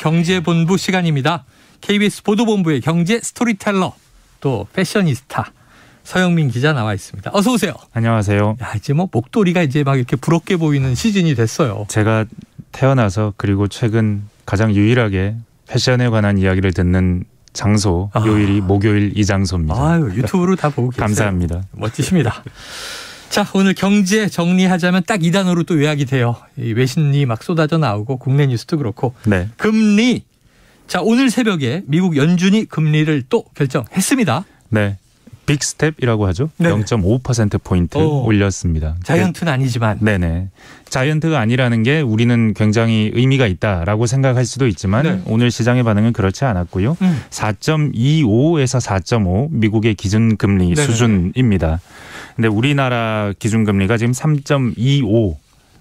경제본부 시간입니다. KBS 보도본부의 경제 스토리텔러 또 패셔니스타 서영민 기자 나와 있습니다. 어서 오세요. 안녕하세요. 야, 이제 뭐 목도리가 이제 막 이렇게 부럽게 보이는 시즌이 됐어요. 제가 태어나서 그리고 최근 가장 유일하게 패션에 관한 이야기를 듣는 장소 아. 요일이 목요일 이 장소입니다. 아유, 유튜브로 다 보고 계세요. 감사합니다. 멋지십니다. 자, 오늘 경제 정리하자면 딱 이 단어로 또 요약이 돼요. 외신이 막 쏟아져 나오고 국내 뉴스도 그렇고. 네. 금리. 자, 오늘 새벽에 미국 연준이 금리를 또 결정했습니다. 네. 빅 스텝이라고 하죠. 네. 0.5% 포인트 올렸습니다. 자이언트는 아니지만. 네네. 자이언트가 아니라는 게 우리는 굉장히 의미가 있다라고 생각할 수도 있지만 네. 오늘 시장의 반응은 그렇지 않았고요. 음. 4.25에서 4.5 미국의 기준 금리 수준입니다. 근데 우리나라 기준금리가 지금 3.25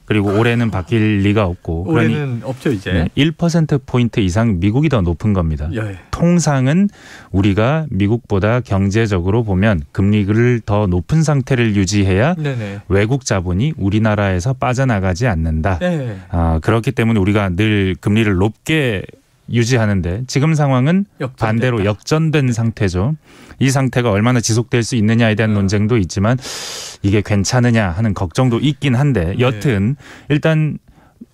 그리고 올해는 바뀔 리가 없고 올해는 없죠 이제 1% 포인트 이상 미국이 더 높은 겁니다. 예. 통상은 우리가 미국보다 경제적으로 보면 금리를 더 높은 상태를 유지해야 네네. 네. 외국 자본이 우리나라에서 빠져나가지 않는다. 예. 아, 그렇기 때문에 우리가 늘 금리를 높게 유지하는데 지금 상황은 역전됐다. 반대로 역전된 상태죠. 이 상태가 얼마나 지속될 수 있느냐에 대한 음. 논쟁도 있지만 이게 괜찮으냐 하는 걱정도 있긴 한데 네. 여튼 일단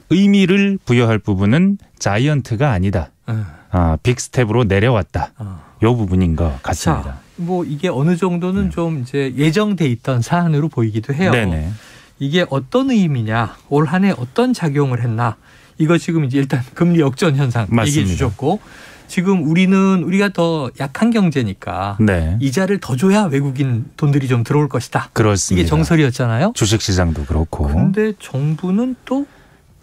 의미를 부여할 부분은 자이언트가 아니다. 음. 아, 빅스텝으로 내려왔다. 어. 요 부분인 것 같습니다. 자, 뭐 이게 어느 정도는 네. 좀 이제 예정돼 있던 사안으로 보이기도 해요. 네네. 이게 어떤 의미냐, 올 한해 어떤 작용을 했나 이거 지금 이제 일단 금리 역전 현상 맞 얘기해 주셨고 지금 우리는 우리가 더 약한 경제니까 네. 이자를 더 줘야 외국인 돈들이 좀 들어올 것이다. 그렇습니다. 이게 정설이었잖아요. 주식 시장도 그렇고. 근데 정부는 또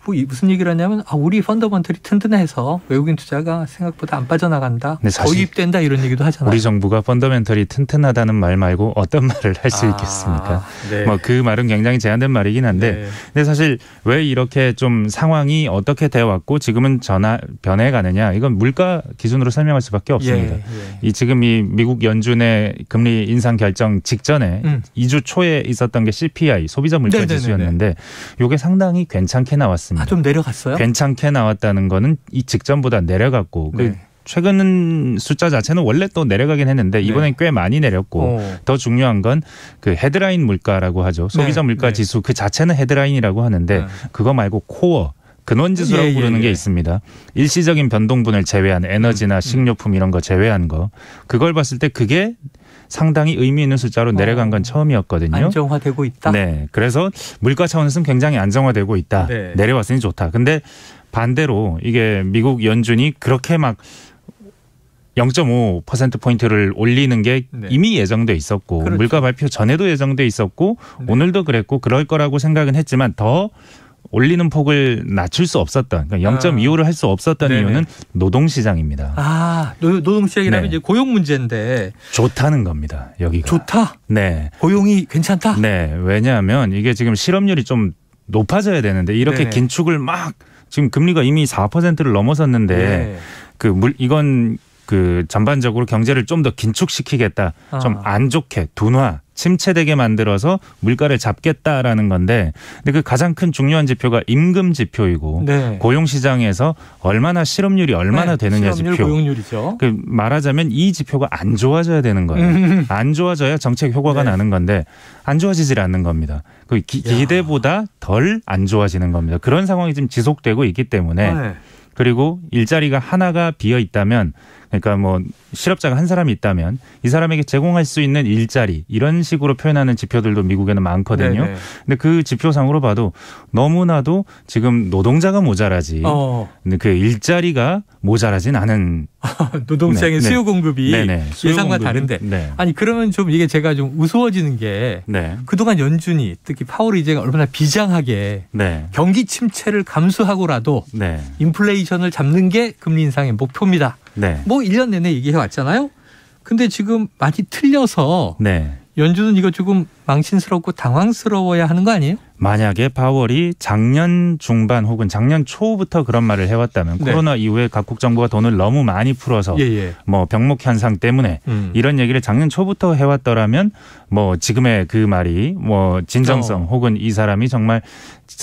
뭐 무슨 얘기를 하냐면 아 우리 펀더먼털이 튼튼해서 외국인 투자가 생각보다 안 빠져나간다. 거입된다 이런 얘기도 하잖아요. 우리 정부가 펀더멘털이 튼튼하다는 말 말고 어떤 말을 할수 아, 있겠습니까? 네. 뭐그 말은 굉장히 제한된 말이긴 한데 네. 근데 사실 왜 이렇게 좀 상황이 어떻게 되어 왔고 지금은 전화 변해 가느냐 이건 물가 기준으로 설명할 수밖에 없습니다. 예, 예. 이 지금 이 미국 연준의 금리 인상 결정 직전에 음. 2주 초에 있었던 게 CPI 소비자 물가 네, 네, 네, 지수였는데 요게 상당히 괜찮게 나왔습니다. 아, 좀 내려갔어요? 괜찮게 나왔다는 거는 이 직전보다 내려갔고 그 네. 그 최근 숫자 자체는 원래 또 내려가긴 했는데 네. 이번엔 네. 꽤 많이 내렸고 오. 어. 더 중요한 건 그 헤드라인 물가라고 하죠. 네. 소비자 네. 물가 지수 그 자체는 헤드라인이라고 하는데 네. 그거 말고 코어 근원지수라고 예, 예 부르는 예. 게 있습니다. 일시적인 변동분을 제외한 에너지나 식료품 이런 거 제외한 거 그걸 봤을 때 그게 상당히 의미 있는 숫자로 어. 내려간 건 처음이었거든요. 안정화되고 있다. 네. 그래서 물가 차원에서는 굉장히 안정화되고 있다. 네. 내려왔으니 좋다. 근데 반대로 이게 미국 연준이 그렇게 막 0.5%포인트를 올리는 게 네. 이미 예정돼 있었고 그렇죠. 물가 발표 전에도 예정돼 있었고 네. 오늘도 그랬고 그럴 거라고 생각은 했지만 더 올리는 폭을 낮출 수 없었던 그러니까 0.25를 아. 할수 없었던 네네. 이유는 노동 시장입니다. 아 노, 동 시장이라면 네. 이제 고용 문제인데 좋다는 겁니다. 여기가 좋다. 네 고용이 괜찮다. 네 왜냐하면 이게 지금 실업률이 좀 높아져야 되는데 이렇게 네. 긴축을 막 지금 금리가 이미 4%를 넘어섰는데 네. 그물 이건 그 전반적으로 경제를 좀 더 긴축시키겠다. 아. 좀안 좋게 둔화 침체되게 만들어서 물가를 잡겠다라는 건데 근데 그 가장 큰 중요한 지표가 임금 지표이고 네. 고용 시장에서 얼마나 실업률이 얼마나 네. 되느냐 실업률, 지표. 고용률이죠. 그 말하자면 이 지표가 안 좋아져야 되는 거예요. 음. 안 좋아져야 정책 효과가 네. 나는 건데 안 좋아지질 않는 겁니다. 그 기, 대보다 덜 안 좋아지는 겁니다. 그런 상황이 지금 지속되고 있기 때문에 네. 그리고 일자리가 하나가 비어 있다면 그러니까 뭐 실업자가 한 사람이 있다면 이 사람에게 제공할 수 있는 일자리 이런 식으로 표현하는 지표들도 미국에는 많거든요. 네네. 네. 근데 그 지표상으로 봐도 너무나도 지금 노동자가 모자라지 어. 그 일자리가 모자라진 않은 노동시장의 네, 네, 수요 공급이 네, 네. 수요 예상과 공급은, 다른데 네. 아니 그러면 좀 이게 제가 좀 우스워지는 게 네. 그동안 연준이 특히 파월 이제가 얼마나 비장하게 경기 침체를 감수하고라도 인플레이션을 잡는 게 금리 인상의 목표입니다. 뭐 1년 내내 얘기해 왔잖아요. 근데 지금 많이 틀려서 연준은 이거 조금 망신스럽고 당황스러워야 하는 거 아니에요? 만약에 파월이 작년 중반 혹은 작년 초부터 그런 말을 해왔다면 네. 코로나 이후에 각국 정부가 돈을 너무 많이 풀어서 예예. 예. 뭐 병목 현상 때문에 음. 이런 얘기를 작년 초부터 해왔더라면 뭐 지금의 그 말이 뭐 진정성 어. 혹은 이 사람이 정말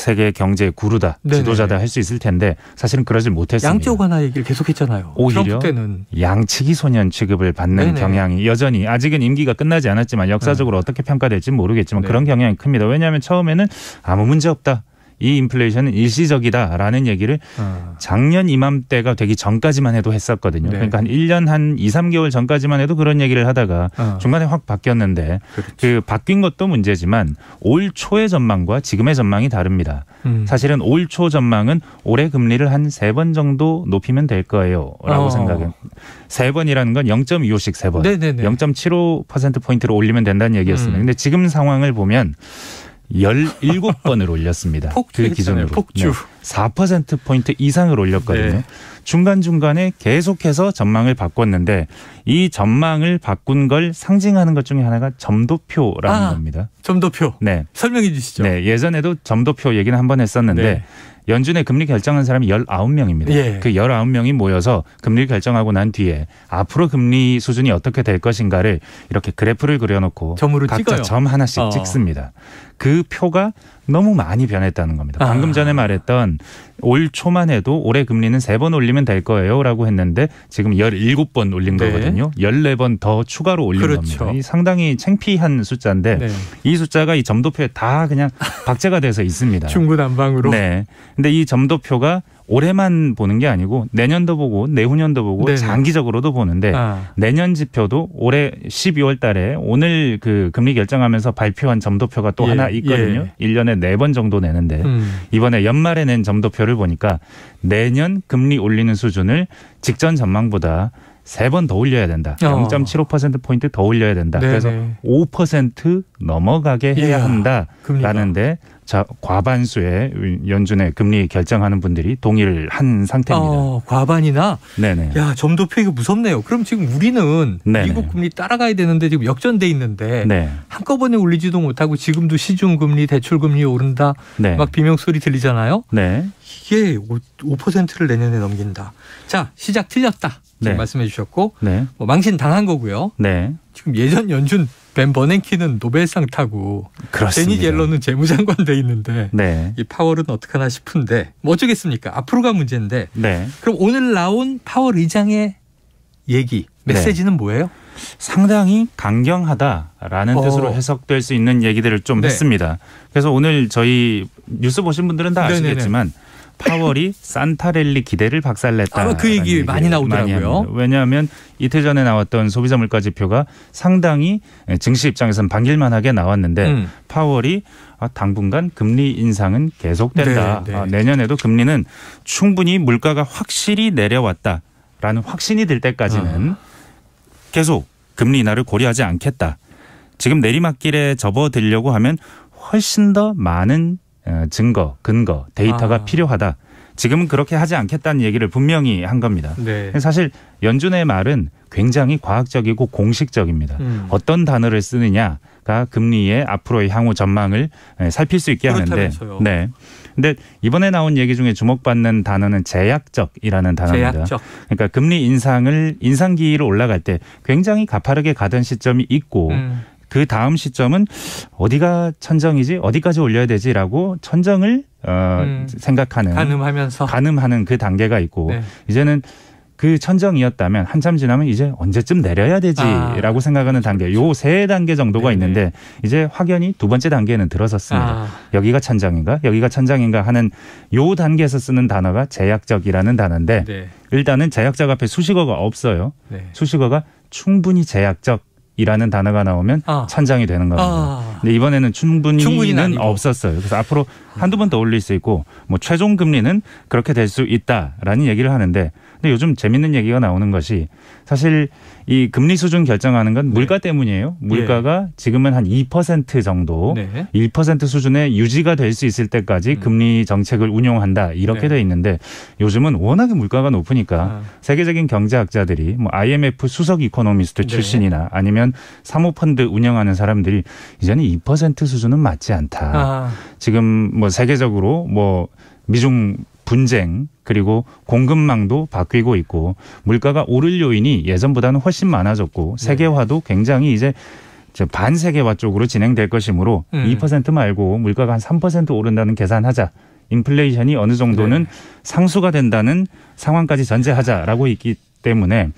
세계 경제의 구루다 지도자다 할 수 있을 텐데 사실은 그러지 못했습니다. 양쪽 하나 얘기를 계속했잖아요. 오히려 때는. 양치기 소년 취급을 받는 네네. 경향이 여전히 아직은 임기가 끝나지 않았지만 역사적으로 네. 어떻게 평가될지 모르겠지만 네. 그런 경향이 큽니다. 왜냐하면 처음에는 아무 문제 없다. 이 인플레이션은 일시적이다라는 얘기를 아. 작년 이맘때가 되기 전까지만 해도 했었거든요. 네. 그러니까 한 1년 한 2, 3개월 전까지만 해도 그런 얘기를 하다가 아. 중간에 확 바뀌었는데 그렇죠. 그 바뀐 것도 문제지만 올 초의 전망과 지금의 전망이 다릅니다. 음. 사실은 올 초 전망은 올해 금리를 한 세 번 정도 높이면 될 거예요라고 어. 생각해요. 세 번이라는 건 0.25씩 세 번, 0.75% 포인트로 올리면 된다는 얘기였습니다. 음. 근데 지금 상황을 보면 1 7곱 번을 올렸습니다. 폭주 그 기준으로. 폭주. 네. 4% 포인트 이상을 올렸거든요. 네. 중간 중간에 계속해서 전망을 바꿨는데 이 전망을 바꾼 걸 상징하는 것 중에 하나가 점도표라는 아, 겁니다. 점도표. 네. 설명해 주시죠. 네. 예전에도 점도표 얘기는 한번 했었는데 네. 연준의 금리 결정한 사람이 19명입니다. 예. 그 19명이 모여서 금리 결정하고 난 뒤에 앞으로 금리 수준이 어떻게 될 것인가를 이렇게 그래프를 그려놓고 각자 찍어요. 점 하나씩 어. 찍습니다. 그 표가 너무 많이 변했다는 겁니다. 아. 방금 전에 말했던 올 초만 해도 올해 금리는 세번 올리면 될 거예요라고 했는데 지금 17번 올린 네. 거거든요. 14번 더 추가로 올린 그렇죠. 겁니다. 상당히 창피한 숫자인데 네. 이 숫자가 이 점도표에 다 그냥 박제가 돼서 있습니다. 중구난방으로. 네. 근데 이 점도표가 올해만 보는 게 아니고 내년도 보고 내후년도 보고 네 장기적으로도 보는데 아. 내년 지표도 올해 12월 달에 오늘 그 금리 결정하면서 발표한 점도표가 또 예. 하나 예. 있거든요. 예. 1년에 4번 정도 내는데 음. 이번에 연말에 낸 점도표를 보니까 내년 금리 올리는 수준을 직전 전망보다 세 번 더 올려야 된다. 어. 0.75%포인트 더 올려야 된다. 네네. 그래서 5% 넘어가게 해야 한다라는데 자, 과반수의 연준의 금리 결정하는 분들이 동일한 상태입니다. 어, 과반이나? 네네. 야, 점도표 이거 무섭네요. 그럼 지금 우리는 네네. 미국 금리 따라가야 되는데 지금 역전돼 있는데 네. 한꺼번에 올리지도 못하고 지금도 시중 금리, 대출 금리 오른다. 네. 막 비명 소리 들리잖아요. 네. 이게 5, 5%를 내년에 넘긴다. 자, 시작 틀렸다. 지금 네. 말씀해 주셨고 네. 뭐 망신 당한 거고요. 네. 지금 예전 연준 벤 버냉키는 노벨상 타고 그니다 제니 옐러는 재무장관 돼 있는데 네. 이 파월은 어떡하나 싶은데 뭐 어쩌겠습니까? 앞으로가 문제인데 네. 그럼 오늘 나온 파월 의장의 얘기 네. 메시지는 네. 뭐예요? 상당히 강경하다라는 어. 뜻으로 해석될 수 있는 얘기들을 좀 네. 했습니다. 그래서 오늘 저희 뉴스 보신 분들은 다 네, 아시겠지만 네네네. 파월이 산타렐리 기대를 박살냈다. 아마 그 얘기 많이 나오더라고요. 많이 왜냐하면 이틀 전에 나왔던 소비자 물가 지표가 상당히 증시 입장에서는 반길만하게 나왔는데 음. 파월이 아, 당분간 금리 인상은 계속된다. 네, 네. 아, 내년에도 금리는 충분히 물가가 확실히 내려왔다라는 확신이 들 때까지는 아. 계속 금리 인하를 고려하지 않겠다. 지금 내리막길에 접어들려고 하면 훨씬 더 많은 어, 증거, 근거, 데이터가 아. 필요하다. 지금은 그렇게 하지 않겠다는 얘기를 분명히 한 겁니다. 네. 사실 연준의 말은 굉장히 과학적이고 공식적입니다. 음. 어떤 단어를 쓰느냐가 금리의 앞으로의 향후 전망을 살필 수 있게 하는데, 네. 근데 이번에 나온 얘기 중에 주목받는 단어는 제약적이라는 단어입니다. 제약적. 그러니까 금리 인상을 인상기로 올라갈 때 굉장히 가파르게 가던 시점이 있고 음. 그 다음 시점은 어디가 천정이지 어디까지 올려야 되지라고 천정을 어, 음, 생각하는 가늠하면서 가늠하는 그 단계가 있고 네. 이제는 그 천정이었다면 한참 지나면 이제 언제쯤 내려야 되지라고 아. 생각하는 단계 요 세 단계 정도가 네네. 있는데 이제 확연히 두 번째 단계는 들어섰습니다. 아. 여기가 천장인가 여기가 천장인가 하는 요 단계에서 쓰는 단어가 제약적이라는 단어인데 네. 일단은 제약적 앞에 수식어가 없어요. 네. 수식어가 충분히 제약적 이라는 단어가 나오면 아. 찬장이 되는 겁니다. 아. 근데 이번에는 충분히는 충분히 없었어요. 그래서 앞으로 한두 번 더 올릴 수 있고 뭐 최종 금리는 그렇게 될 수 있다라는 얘기를 하는데 요즘 재밌는 얘기가 나오는 것이 사실 이 금리 수준 결정하는 건 네. 물가 때문이에요. 물가가 예. 지금은 한 2% 정도, 네. 1% 수준에 유지가 될 수 있을 때까지 음. 금리 정책을 운용한다 이렇게 네. 돼 있는데 요즘은 워낙에 물가가 높으니까 아. 세계적인 경제학자들이 뭐 IMF 수석 이코노미스트 네. 출신이나 아니면 사모펀드 운영하는 사람들이 이제는 2% 수준은 맞지 않다. 아. 지금 뭐 세계적으로 뭐 미중 분쟁 그리고 공급망도 바뀌고 있고 물가가 오를 요인이 예전보다는 훨씬 많아졌고 네. 세계화도 굉장히 이제 반세계화 쪽으로 진행될 것이므로 음. 2% 말고 물가가 한 3% 오른다는 계산하자. 인플레이션이 어느 정도는 네. 상수가 된다는 상황까지 전제하자라고 있기 때문에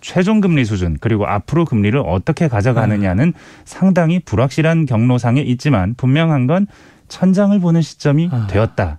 최종 금리 수준 그리고 앞으로 금리를 어떻게 가져가느냐는 아. 상당히 불확실한 경로상에 있지만 분명한 건 천장을 보는 시점이 아. 되었다.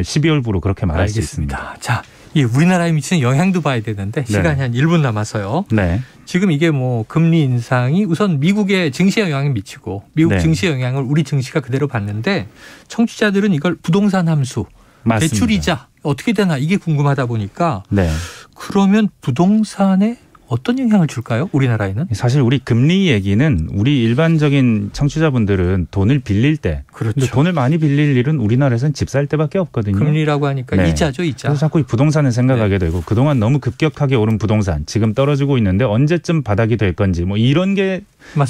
12월부로 아, 그렇게 말할 알겠습니다. 수 있습니다. 자, 이 우리나라에 미치는 영향도 봐야 되는데 네. 시간이 한 1분 남아서요. 네. 지금 이게 뭐 금리 인상이 우선 미국의 증시에 영향을 미치고 미국 네. 증시 영향을 우리 증시가 그대로 받는데 청취자들은 이걸 부동산 함수, 맞습니다. 대출이자 어떻게 되나 이게 궁금하다 보니까 네. 그러면 부동산에 어떤 영향을 줄까요? 우리나라에는? 예, 사실 우리 금리 얘기는 우리 일반적인 청취자분들은 돈을 빌릴 때 그렇죠. 돈을 많이 빌릴 일은 우리나라에서는 집 살 때밖에 없거든요. 금리라고 하니까 네. 이자죠, 이자. 그래서 자꾸 부동산을 생각하게 네. 되고 그동안 너무 급격하게 오른 부동산 지금 떨어지고 있는데 언제쯤 바닥이 될 건지 뭐 이런 게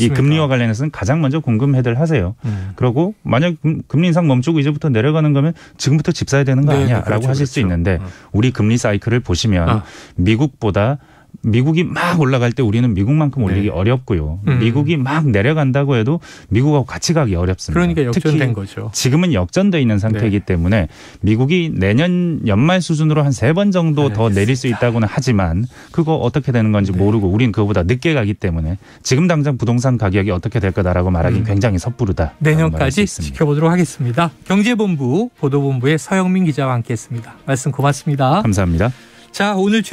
이 금리와 관련해서는 가장 먼저 궁금해들 하세요. 음. 그러고 만약 금리 인상 멈추고 이제부터 내려가는 거면 지금부터 집 사야 되는 거 네, 네 아니야라고 그렇죠, 하실 그렇죠. 수 있는데 음. 우리 금리 사이클을 보시면 아. 미국보다 미국이 막 올라갈 때 우리는 미국만큼 올리기 네. 어렵고요. 음. 미국이 막 내려간다고 해도 미국하고 같이 가기 어렵습니다. 그러니까 역전된 거죠. 지금은 역전돼 있는 상태이기 네. 때문에 미국이 내년 연말 수준으로 한 세 번 정도 알겠습니다. 네, 더 내릴 수 있다고는 하지만 그거 어떻게 되는 건지 네. 모르고 우린 그거보다 늦게 가기 때문에 지금 당장 부동산 가격이 어떻게 될 거다라고 말하기 음. 굉장히 섣부르다. 내년까지 지켜보도록 하겠습니다. 경제본부 보도본부의 서영민 기자와 함께했습니다. 말씀 고맙습니다. 감사합니다. 자 오늘 최